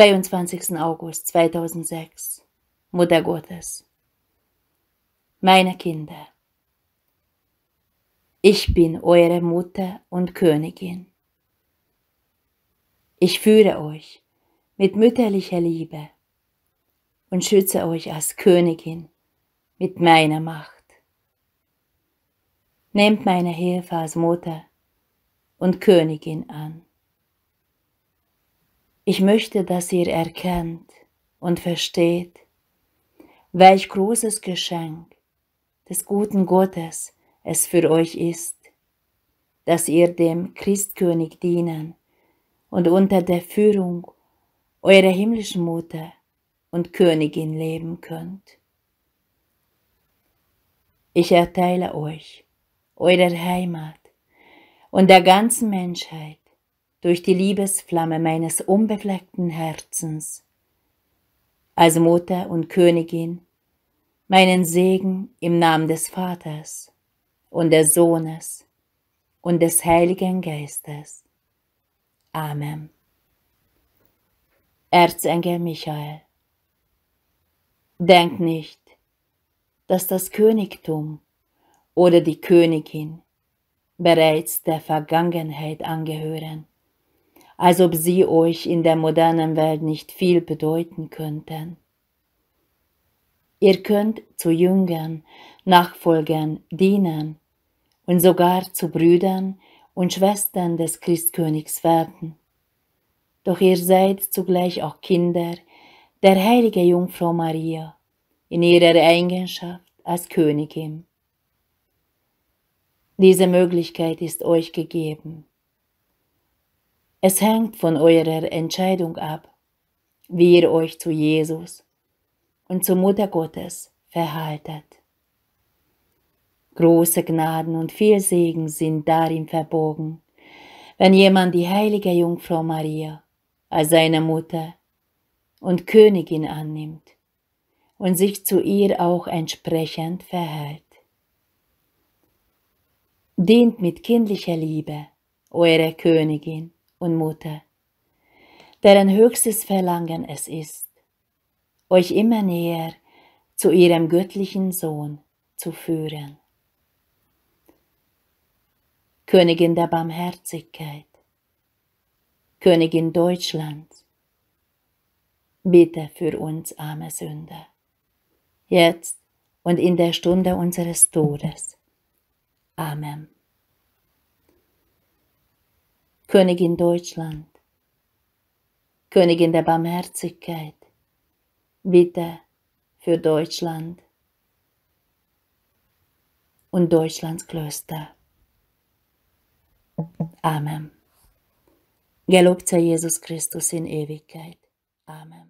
22. August 2006 Mutter Gottes Meine Kinder Ich bin eure Mutter und Königin. Ich führe euch mit mütterlicher Liebe und schütze euch als Königin mit meiner Macht. Nehmt meine Hilfe als Mutter und Königin an. Ich möchte, dass ihr erkennt und versteht, welch großes Geschenk des guten Gottes es für euch ist, dass ihr dem Christkönig dienen und unter der Führung eurer himmlischen Mutter und Königin leben könnt. Ich erteile euch, eurer Heimat und der ganzen Menschheit durch die Liebesflamme meines unbefleckten Herzens. Als Mutter und Königin meinen Segen im Namen des Vaters und des Sohnes und des Heiligen Geistes. Amen. Erzengel Michael, denk nicht, dass das Königtum oder die Königin bereits der Vergangenheit angehören als ob sie euch in der modernen Welt nicht viel bedeuten könnten. Ihr könnt zu Jüngern, Nachfolgern, Dienern und sogar zu Brüdern und Schwestern des Christkönigs werden. Doch ihr seid zugleich auch Kinder der heilige Jungfrau Maria in ihrer Eigenschaft als Königin. Diese Möglichkeit ist euch gegeben. Es hängt von eurer Entscheidung ab, wie ihr euch zu Jesus und zur Mutter Gottes verhaltet. Große Gnaden und viel Segen sind darin verborgen, wenn jemand die heilige Jungfrau Maria als seine Mutter und Königin annimmt und sich zu ihr auch entsprechend verhält. Dient mit kindlicher Liebe eure Königin und Mutter, deren höchstes Verlangen es ist, euch immer näher zu ihrem göttlichen Sohn zu führen. Königin der Barmherzigkeit, Königin Deutschlands, bitte für uns arme Sünder, jetzt und in der Stunde unseres Todes. Amen. Königin Deutschland, Königin der Barmherzigkeit, bitte für Deutschland und Deutschlands Klöster. Amen. Gelobt sei Jesus Christus in Ewigkeit. Amen.